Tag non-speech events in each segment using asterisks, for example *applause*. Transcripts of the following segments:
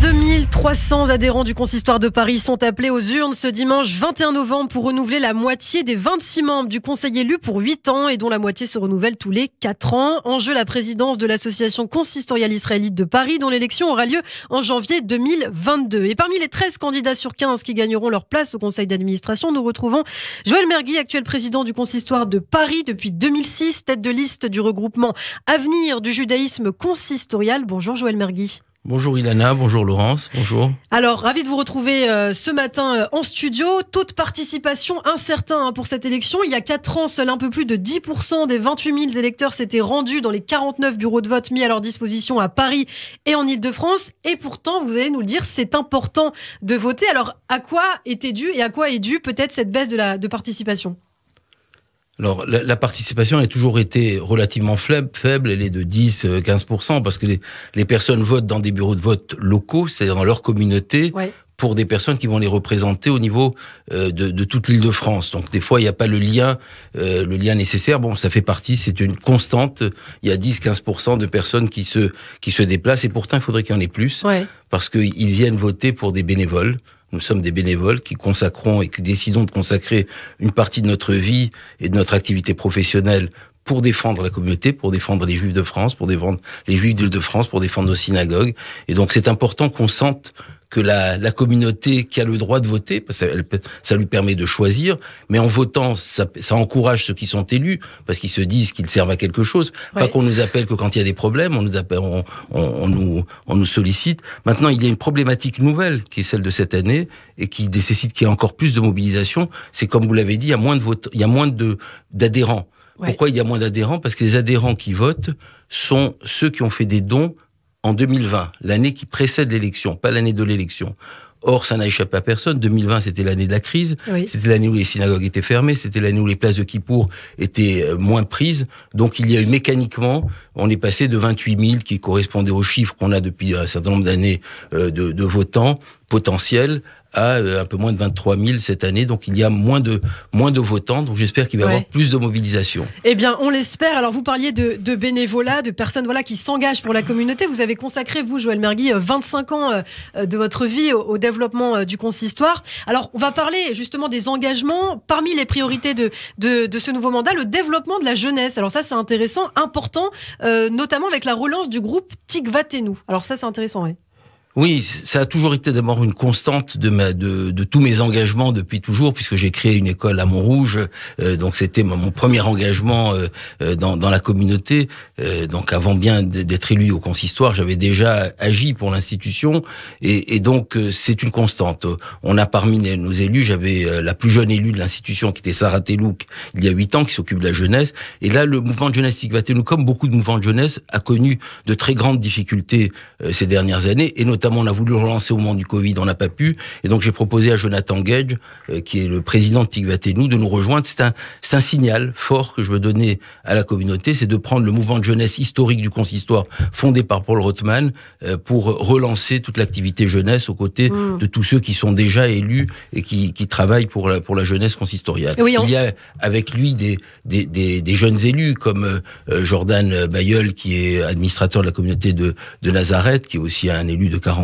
2300 adhérents du consistoire de Paris sont appelés aux urnes ce dimanche 21 novembre pour renouveler la moitié des 26 membres du conseil élu pour 8 ans et dont la moitié se renouvelle tous les 4 ans. En jeu la présidence de l'association consistoriale israélite de Paris dont l'élection aura lieu en janvier 2022. Et parmi les 13 candidats sur 15 qui gagneront leur place au conseil d'administration, nous retrouvons Joël Mergui, actuel président du consistoire de Paris depuis 2006, tête de liste du regroupement Avenir du judaïsme consistorial. Bonjour Joël Mergui. Bonjour Ilana, bonjour Laurence, bonjour. Alors, ravi de vous retrouver euh, ce matin euh, en studio. Taux de participation incertain hein, pour cette élection. Il y a 4 ans, seul un peu plus de 10% des 28 000 électeurs s'étaient rendus dans les 49 bureaux de vote mis à leur disposition à Paris et en Ile-de-France. Et pourtant, vous allez nous le dire, c'est important de voter. Alors, à quoi était dû et à quoi est due peut-être cette baisse de la de participation alors, la, participation a toujours été relativement faible, faible, elle est de 10-15%, euh, parce que les, personnes votent dans des bureaux de vote locaux, c'est-à-dire dans leur communauté, pour des personnes qui vont les représenter au niveau euh, de, toute l'île de France. Donc, des fois, il n'y a pas le lien, euh, le lien nécessaire. Bon, ça fait partie, c'est une constante. Il y a 10-15% de personnes qui se, déplacent, et pourtant, il faudrait qu'il y en ait plus, parce qu'ils viennent voter pour des bénévoles, nous sommes des bénévoles qui consacrons et qui décidons de consacrer une partie de notre vie et de notre activité professionnelle pour défendre la communauté, pour défendre les Juifs de France, pour défendre les Juifs de france pour défendre nos synagogues. Et donc c'est important qu'on sente que la, communauté qui a le droit de voter, parce que ça lui permet de choisir, mais en votant, ça, encourage ceux qui sont élus, parce qu'ils se disent qu'ils servent à quelque chose. Pas qu'on nous appelle que quand il y a des problèmes, on nous appelle, on, on, nous, sollicite. Maintenant, il y a une problématique nouvelle qui est celle de cette année et qui nécessite qu'il y ait encore plus de mobilisation. C'est comme vous l'avez dit, il y a moins de d'adhérents. Pourquoi il y a moins d'adhérents Parce que les adhérents qui votent sont ceux qui ont fait des dons en 2020, l'année qui précède l'élection, pas l'année de l'élection. Or, ça n'a échappé à personne. 2020, c'était l'année de la crise. C'était l'année où les synagogues étaient fermées. C'était l'année où les places de Kippour étaient euh, moins prises. Donc, il y a eu mécaniquement, on est passé de 28 000, qui correspondait aux chiffres qu'on a depuis un certain nombre d'années euh, de, de, votants potentiels, à euh, un peu moins de 23 000 cette année. Donc il y a moins de, moins de votants. Donc j'espère qu'il va y avoir plus de mobilisation. Eh bien, on l'espère. Alors vous parliez de, de, bénévolat, de personnes voilà, qui s'engagent pour la communauté. Vous avez consacré, vous, Joël Mergui, 25 euh, ans euh, de votre vie au, développement du consistoire. Alors on va parler justement des engagements. Parmi les priorités de, de, de ce nouveau mandat, le développement de la jeunesse. Alors ça, c'est intéressant, important, notamment avec la relance du groupe Tigvatenu. Alors ça, c'est intéressant, oui. Oui, ça a toujours été d'abord une constante de, ma, de, de, tous mes engagements depuis toujours, puisque j'ai créé une école à Montrouge, euh, donc c'était mon, premier engagement euh, euh, dans, dans, la communauté. donc avant bien d'être élu au consistoire, j'avais déjà agi pour l'institution, et, et, donc c'est une constante. On a parmi nos élus, j'avais la plus jeune élue de l'institution qui était Sarah Telouk, il y a huit ans, qui s'occupe de la jeunesse, et là le mouvement de jeunesse SIGVATELOUK, comme beaucoup de mouvements de jeunesse, a connu de très grandes difficultés ces dernières années, et notamment on a voulu relancer au moment du Covid, on n'a pas pu. Et donc j'ai proposé à Jonathan Gage, euh, qui est le président de nous, de nous rejoindre. C'est un, signal fort que je veux donner à la communauté, c'est de prendre le mouvement de jeunesse historique du consistoire fondé par Paul Rothman euh, pour relancer toute l'activité jeunesse aux côtés hmm. de tous ceux qui sont déjà élus et qui, travaillent pour la, pour la jeunesse consistoriale. Il y a avec lui des, des, jeunes élus comme euh, Jordan Bayeul, qui est administrateur de la communauté de, de Nazareth, qui est aussi un élu de 40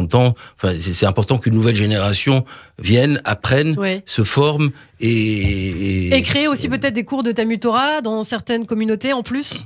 c'est important qu'une nouvelle génération vienne, apprenne, se forme et, et... créer aussi peut-être des cours de Tamutora dans certaines communautés en plus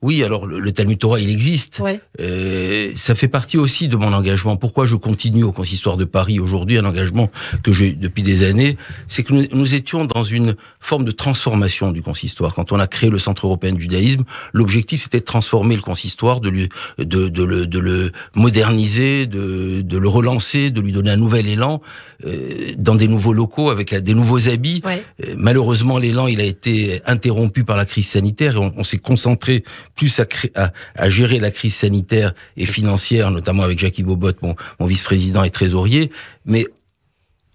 oui, alors le, Talmud Torah, il existe. Euh, ça fait partie aussi de mon engagement. Pourquoi je continue au Consistoire de Paris aujourd'hui, un engagement que j'ai depuis des années, c'est que nous, étions dans une forme de transformation du Consistoire. Quand on a créé le Centre européen du judaïsme, l'objectif c'était de transformer le Consistoire, de, de, le, moderniser, de, le relancer, de lui donner un nouvel élan euh, dans des nouveaux locaux avec des nouveaux habits. Euh, malheureusement, l'élan il a été interrompu par la crise sanitaire et on s'est concentré plus à, à, gérer la crise sanitaire et financière, notamment avec Jackie Bobot, mon, vice-président et trésorier, mais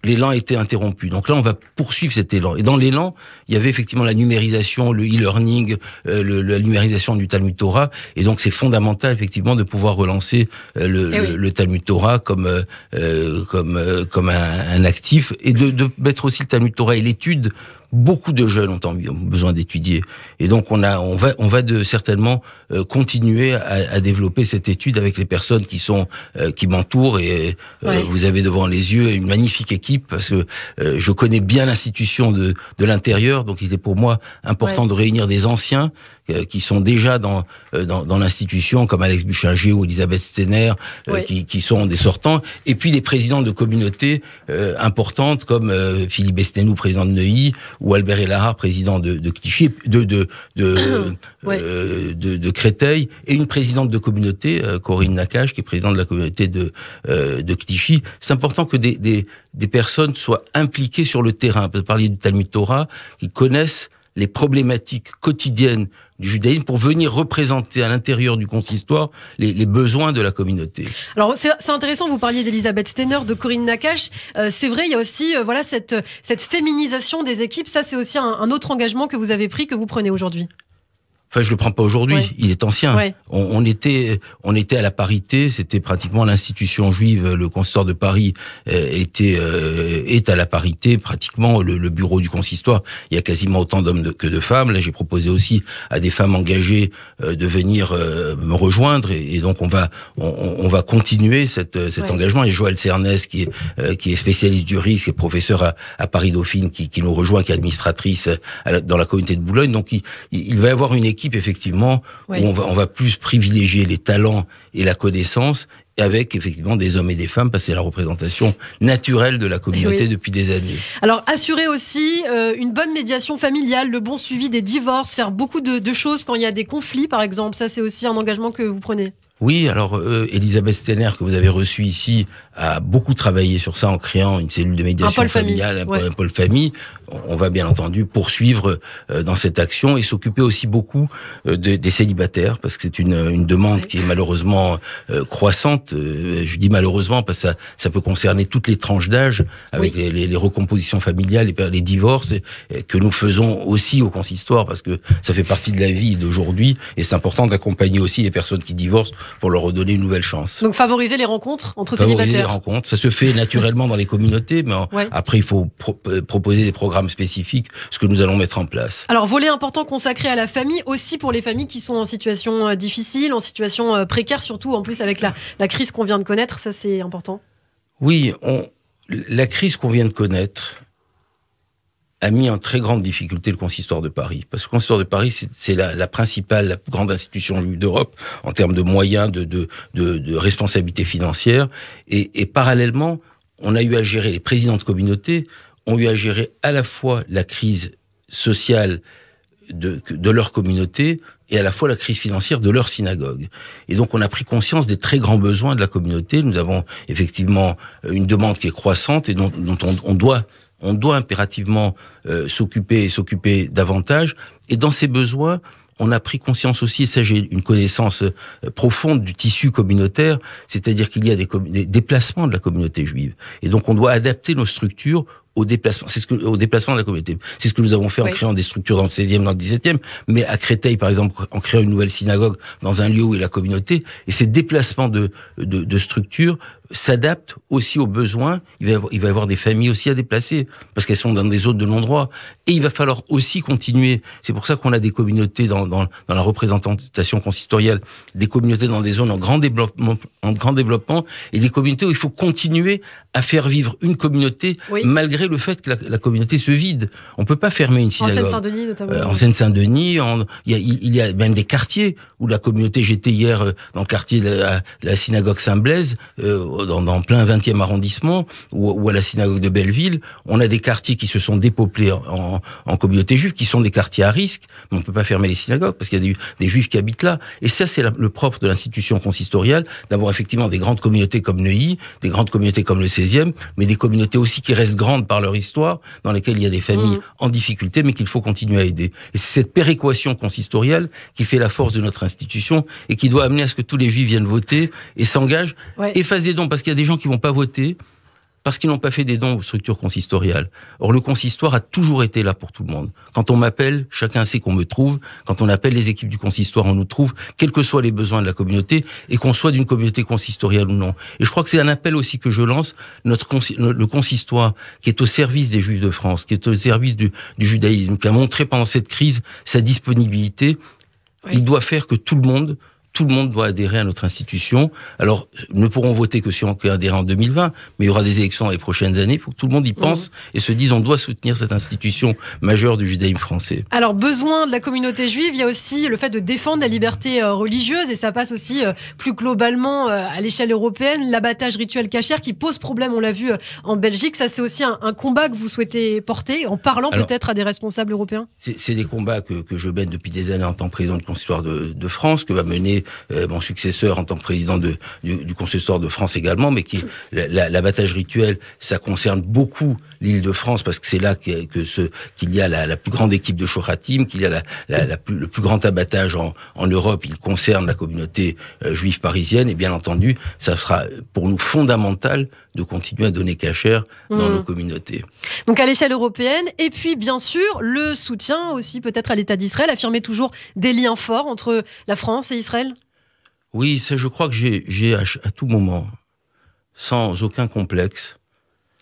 l'élan était interrompu. Donc là, on va poursuivre cet élan. Et dans l'élan, il y avait effectivement la numérisation, le e-learning, euh, la numérisation du Talmud Torah. Et donc, c'est fondamental, effectivement, de pouvoir relancer euh, le, eh le, Talmud Torah comme euh, comme comme un, un, actif et de, de mettre aussi le Talmud Torah et l'étude beaucoup de jeunes ont besoin d'étudier. Et donc on va, de, certainement euh, continuer à, développer cette étude avec les personnes qui sont, euh, qui m'entourent. Et euh, vous avez devant les yeux une magnifique équipe parce que je connais bien l'institution de, l'intérieur, donc il est pour moi important de réunir des anciens euh, qui sont déjà dans euh, dans, dans l'institution, comme Alex Buchinger ou Elisabeth Stenner, euh, qui, qui, sont des sortants, et puis des présidents de communautés importantes comme Philippe Estenou, président de Neuilly, ou Albert Elahar, président de, de Clichy, de de *coughs* de, de, Créteil, et une présidente de communauté, Corinne Nakache, qui est présidente de la communauté de de Clichy. C'est important que des, des des personnes soient impliquées sur le terrain. peut parler du Talmud Torah, qui connaissent les problématiques quotidiennes du judaïsme pour venir représenter à l'intérieur du consistoire les, les, besoins de la communauté. Alors c'est intéressant, vous parliez d'Elisabeth Steiner, de Corinne Nakache. Euh, c'est vrai, il y a aussi euh, voilà cette, cette féminisation des équipes. Ça, c'est aussi un, autre engagement que vous avez pris, que vous prenez aujourd'hui. Enfin, je le prends pas aujourd'hui. Il est ancien. On, on, était, on était à la parité. C'était pratiquement l'institution juive. Le consistoire de Paris euh, était euh, est à la parité. Pratiquement le, bureau du consistoire. Il y a quasiment autant d'hommes que de femmes. Là, j'ai proposé aussi à des femmes engagées euh, de venir me rejoindre. Et, donc, on va, on, on va continuer cette, cet engagement. Et Joël Cernès, qui est qui est spécialiste du risque et professeur à, à Paris Dauphine, qui, qui, nous rejoint, qui est administratrice dans la communauté de Boulogne. Donc, il, il va y avoir une équipe effectivement, où on va, on va plus privilégier les talents et la connaissance avec effectivement des hommes et des femmes, parce que c'est la représentation naturelle de la communauté depuis des années. Alors assurer aussi euh, une bonne médiation familiale, le bon suivi des divorces, faire beaucoup de choses quand il y a des conflits par exemple, ça c'est aussi un engagement que vous prenez oui, alors euh, Elisabeth Stenner, que vous avez reçue ici, a beaucoup travaillé sur ça en créant une cellule de médiation familiale, un, pôle famille. On va bien entendu poursuivre euh, dans cette action et s'occuper aussi beaucoup euh, des célibataires, parce que c'est une, une, demande qui est malheureusement croissante. je dis malheureusement parce que ça, ça peut concerner toutes les tranches d'âge, avec les, les, recompositions familiales, les, les divorces, que nous faisons aussi au consistoire, parce que ça fait partie de la vie d'aujourd'hui, et c'est important d'accompagner aussi les personnes qui divorcent pour leur redonner une nouvelle chance. Donc favoriser les rencontres entre célibataires. Favoriser les rencontres, ça se fait naturellement dans les communautés, mais après il faut euh, proposer des programmes spécifiques, ce que nous allons mettre en place. Alors volet important consacré à la famille aussi pour les familles qui sont en situation euh, difficile, en situation euh, précaire surtout, en plus avec la, la crise qu'on vient de connaître, ça c'est important. Oui, la crise qu'on vient de connaître, a mis en très grande difficulté le consistoire de Paris. Parce que le consistoire de Paris, c'est la, principale, la grande institution d'Europe en termes de moyens, de, de, de, responsabilité financière. Et, parallèlement, on a eu à gérer, les présidents de communautés ont eu à gérer à la fois la crise sociale de, leur communauté et à la fois la crise financière de leur synagogue. Et donc on a pris conscience des très grands besoins de la communauté. Nous avons effectivement euh, une demande qui est croissante et dont, on doit on doit impérativement s'occuper euh, s'occuper s'occuper davantage. Et dans ces besoins, on a pris conscience aussi, et ça j'ai une connaissance euh, profonde du tissu communautaire, c'est-à-dire qu'il y a des, déplacements de la communauté juive. Et donc on doit adapter nos structures au déplacement, c'est ce que, au déplacement de la communauté. C'est ce que nous avons fait en créant des structures dans le 16e, dans le 17e, mais à Créteil, par exemple, en créant une nouvelle synagogue dans un lieu où est la communauté. Et ces déplacements de, de, structures s'adaptent aussi aux besoins. Il va, y avoir, il va avoir des familles aussi à déplacer parce qu'elles sont dans des zones de l'endroit droit Et il va falloir aussi continuer. C'est pour ça qu'on a des communautés dans, dans, la représentation consistoriale, des communautés dans des zones en grand développement, en grand développement et des communautés où il faut continuer à faire vivre une communauté malgré le fait que la, communauté se vide. On peut pas fermer une synagogue. Euh, en Seine-Saint-Denis notamment. en Seine-Saint-Denis, il, y, a, même des quartiers où la communauté. J'étais hier euh, dans le quartier de la, synagogue Saint-Blaise, euh, dans, plein 20e arrondissement, ou, à la synagogue de Belleville. On a des quartiers qui se sont dépeuplés en, communauté juive, qui sont des quartiers à risque. Mais on peut pas fermer les synagogues parce qu'il y a des, des, juifs qui habitent là. Et ça, c'est le propre de l'institution consistoriale d'avoir effectivement des grandes communautés comme Neuilly, des grandes communautés comme le C mais des communautés aussi qui restent grandes par leur histoire, dans lesquelles il y a des familles mm. en difficulté, mais qu'il faut continuer à aider. c'est cette péréquation consistorielle qui fait la force de notre institution et qui doit amener à ce que tous les juifs viennent voter et s'engagent. Effacez donc, parce qu'il y a des gens qui vont pas voter, parce qu'ils n'ont pas fait des dons aux structures consistoriales. Or, le consistoire a toujours été là pour tout le monde. Quand on m'appelle, chacun sait qu'on me trouve. Quand on appelle les équipes du consistoire, on nous trouve, quels que soient les besoins de la communauté, et qu'on soit d'une communauté consistoriale ou non. Et je crois que c'est un appel aussi que je lance. Notre le consistoire, qui est au service des Juifs de France, qui est au service du, judaïsme, qui a montré pendant cette crise sa disponibilité, il doit faire que tout le monde tout le monde doit adhérer à notre institution. Alors, ne pourront voter que si on peut adhérer en 2020, mais il y aura des élections dans les prochaines années pour que tout le monde y pense mmh. et se dise on doit soutenir cette institution majeure du judaïsme français. Alors, besoin de la communauté juive, il y a aussi le fait de défendre la liberté euh, religieuse et ça passe aussi euh, plus globalement euh, à l'échelle européenne, l'abattage rituel cachère qui pose problème, on l'a vu en Belgique. Ça, c'est aussi un, combat que vous souhaitez porter en parlant peut-être à des responsables européens C'est des combats que, je mène depuis des années en tant que président du Consistoire de France, que va mener euh, mon successeur en tant que président de, du, du de France également, mais qui l'abattage rituel, ça concerne beaucoup l'Île-de-France parce que c'est là que, ce qu'il y a la, la, plus grande équipe de Choratim, qu'il y a la, le plus grand abattage en, en Europe. Il concerne la communauté euh, juive parisienne et bien entendu, ça sera pour nous fondamental de continuer à donner cachère dans nos hmm. communautés. Donc à l'échelle européenne, et puis bien sûr le soutien aussi peut-être à l'État d'Israël, affirmer toujours des liens forts entre la France et Israël Oui, je crois que j'ai à, à tout moment, sans aucun complexe,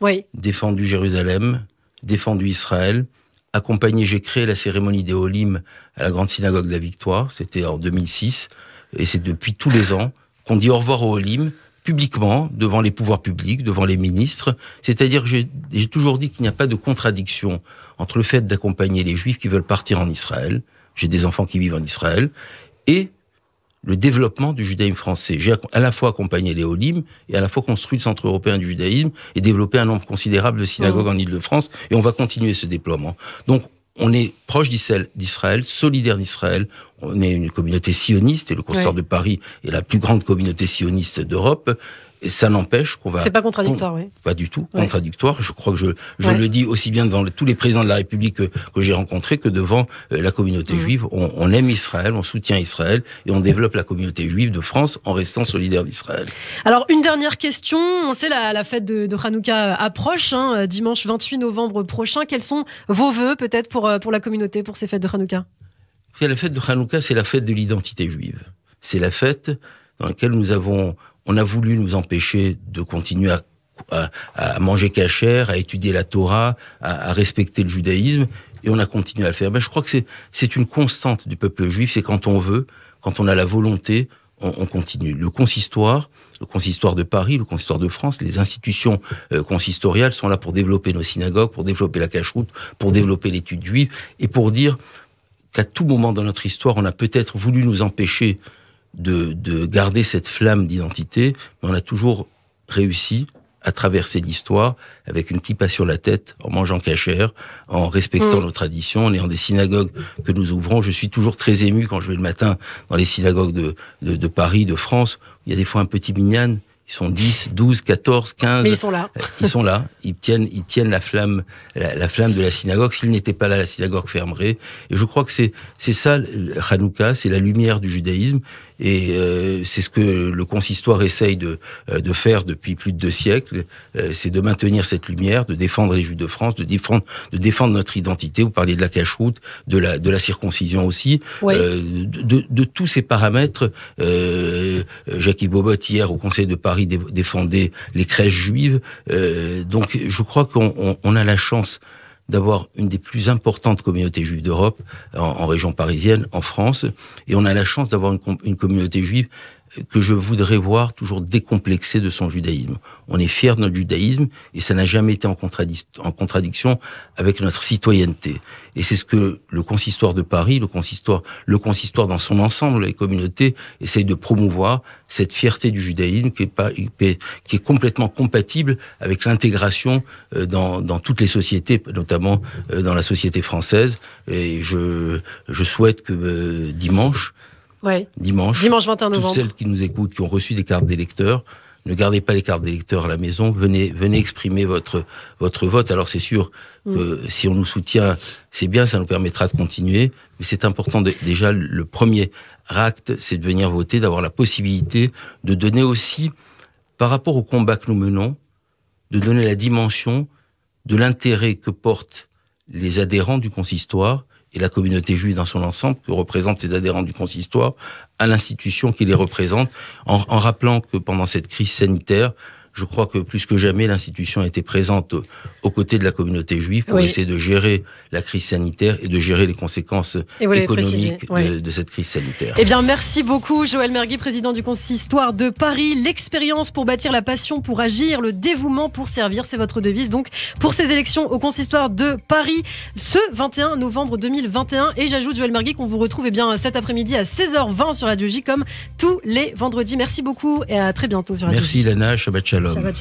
oui. défendu Jérusalem, défendu Israël, accompagné, j'ai créé la cérémonie des Olim à la Grande Synagogue de la Victoire, c'était en 2006, et c'est depuis tous les ans qu'on dit au revoir aux Olim, publiquement, devant les pouvoirs publics, devant les ministres. C'est-à-dire que j'ai toujours dit qu'il n'y a pas de contradiction entre le fait d'accompagner les juifs qui veulent partir en Israël, j'ai des enfants qui vivent en Israël, et le développement du judaïsme français. J'ai à la fois accompagné les Olim et à la fois construit le Centre européen du judaïsme et développé un nombre considérable de synagogues mmh. en Ile-de-France et on va continuer ce déploiement. Donc on est proche d'Israël, solidaire d'Israël. On est une communauté sioniste et le consort de Paris est la plus grande communauté sioniste d'Europe. Et ça n'empêche qu'on va. C'est pas contradictoire, oui. Pas du tout contradictoire. Je crois que je, je le dis aussi bien devant tous les présidents de la République que, que j'ai rencontrés que devant euh, la communauté mhm. juive. On, aime Israël, on soutient Israël et on développe la communauté juive de France en restant solidaire d'Israël. Alors une dernière question. On sait la, la fête de, de Hanouka euh, approche, hein, euh, dimanche 28 novembre prochain. Quels sont vos voeux, peut-être pour pour la communauté pour ces fêtes de Hanouka La fête de Hanouka, c'est la fête de l'identité juive. C'est la fête dans laquelle nous avons on a voulu nous empêcher de continuer à, manger cachère, à étudier la Torah, à, respecter le judaïsme, et on a continué à le faire. Mais ben, je crois que c'est une constante du peuple juif, c'est quand on veut, quand on a la volonté, on, continue. Le consistoire, le consistoire de Paris, le consistoire de France, les institutions euh, consistoriales sont là pour développer nos synagogues, pour développer la cacheroute, pour développer l'étude juive, et pour dire qu'à tout moment dans notre histoire, on a peut-être voulu nous empêcher de, garder cette flamme d'identité, mais on a toujours réussi à traverser l'histoire avec une kippa sur la tête, en mangeant cachère, en respectant mm. nos traditions, en ayant des synagogues que nous ouvrons. Je suis toujours très ému quand je vais le matin dans les synagogues de, de, Paris, de France. Il y a des fois un petit minyan, ils sont 10, 12, 14, 15. Mais ils sont là. Euh, ils sont là. Ils tiennent, ils tiennent la flamme, flamme de la synagogue. S'ils n'étaient pas là, la synagogue fermerait. Et je crois que c'est, c'est ça, Hanouka, c'est la lumière du judaïsme. Et euh, c'est ce que le consistoire essaye de, euh, de faire depuis plus de deux siècles, euh, c'est de maintenir cette lumière, de défendre les Juifs de France, de défendre, de défendre notre identité. Vous parlez de la cache-route, de la, de la circoncision aussi, de, de, tous ces paramètres. Euh, Jackie Bobot, hier, au Conseil de Paris, défendait les crèches juives. donc, je crois qu'on on a la chance d'avoir une des plus importantes communautés juives d'Europe, en, région parisienne, en France, et on a la chance d'avoir une communauté juive que je voudrais voir toujours décomplexé de son judaïsme. On est fier de notre judaïsme et ça n'a jamais été en, contradiction avec notre citoyenneté. Et c'est ce que le consistoire de Paris, le consistoire, le consistoire dans son ensemble, les communautés, essayent de promouvoir cette fierté du judaïsme qui est, pas, qui est complètement compatible avec l'intégration euh, dans, dans, toutes les sociétés, notamment euh, dans la société française. Et je, souhaite que euh, dimanche, ouais. dimanche. Dimanche 21 novembre. Toutes celles qui nous écoutent, qui ont reçu des cartes d'électeurs, ne gardez pas les cartes d'électeurs à la maison, venez, venez exprimer votre, votre vote. Alors c'est sûr que mm. si on nous soutient, c'est bien, ça nous permettra de continuer, mais c'est important déjà le premier acte, c'est de venir voter, d'avoir la possibilité de donner aussi, par rapport au combat que nous menons, de donner la dimension de l'intérêt que portent les adhérents du consistoire et la communauté juive dans son ensemble que représentent ses adhérents du consistoire à l'institution qui les représente, en, en rappelant que pendant cette crise sanitaire, je crois que plus que jamais, l'institution a été présente aux côtés de la communauté juive pour essayer de gérer la crise sanitaire et de gérer les conséquences économiques de, cette crise sanitaire. Eh bien, merci beaucoup, Joël Mergui, président du Consistoire de Paris. L'expérience pour bâtir la passion pour agir, le dévouement pour servir, c'est votre devise. Donc, pour ces élections au Consistoire de Paris, ce 21 novembre 2021. Et j'ajoute, Joël Mergui, qu'on vous retrouve eh bien, cet après-midi à 16h20 sur Radio J, comme tous les vendredis. Merci beaucoup et à très bientôt sur Radio J. Merci, Lana. Shabbat Gracias.